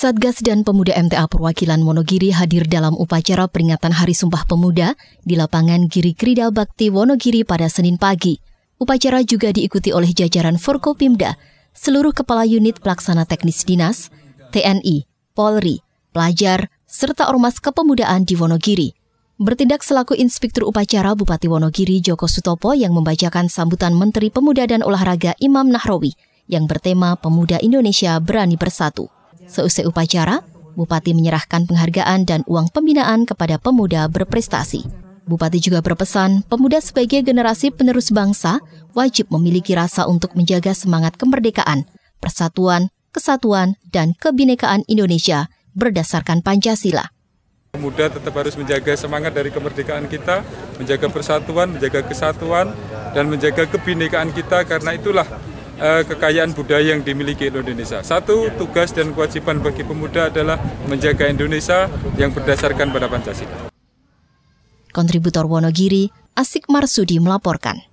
Satgas dan Pemuda MTA Perwakilan Wonogiri hadir dalam upacara peringatan Hari Sumpah Pemuda di lapangan Giri Krida Bakti Wonogiri pada Senin pagi. Upacara juga diikuti oleh jajaran Forkopimda, seluruh kepala unit pelaksana teknis dinas, TNI, Polri, pelajar, serta ormas kepemudaan di Wonogiri. Bertindak selaku inspektur upacara Bupati Wonogiri Joko Sutopo yang membacakan sambutan Menteri Pemuda dan Olahraga Imam Nahrawi yang bertema Pemuda Indonesia Berani Bersatu. Seusai upacara, Bupati menyerahkan penghargaan dan uang pembinaan kepada pemuda berprestasi. Bupati juga berpesan, pemuda sebagai generasi penerus bangsa wajib memiliki rasa untuk menjaga semangat kemerdekaan, persatuan, kesatuan, dan kebinekaan Indonesia berdasarkan Pancasila. Pemuda tetap harus menjaga semangat dari kemerdekaan kita, menjaga persatuan, menjaga kesatuan, dan menjaga kebinekaan kita karena itulah uh, kekayaan budaya yang dimiliki Indonesia. Satu tugas dan kewajiban bagi pemuda adalah menjaga Indonesia yang berdasarkan pada Pancasila. Kontributor Wonogiri, Asik Marsudi melaporkan.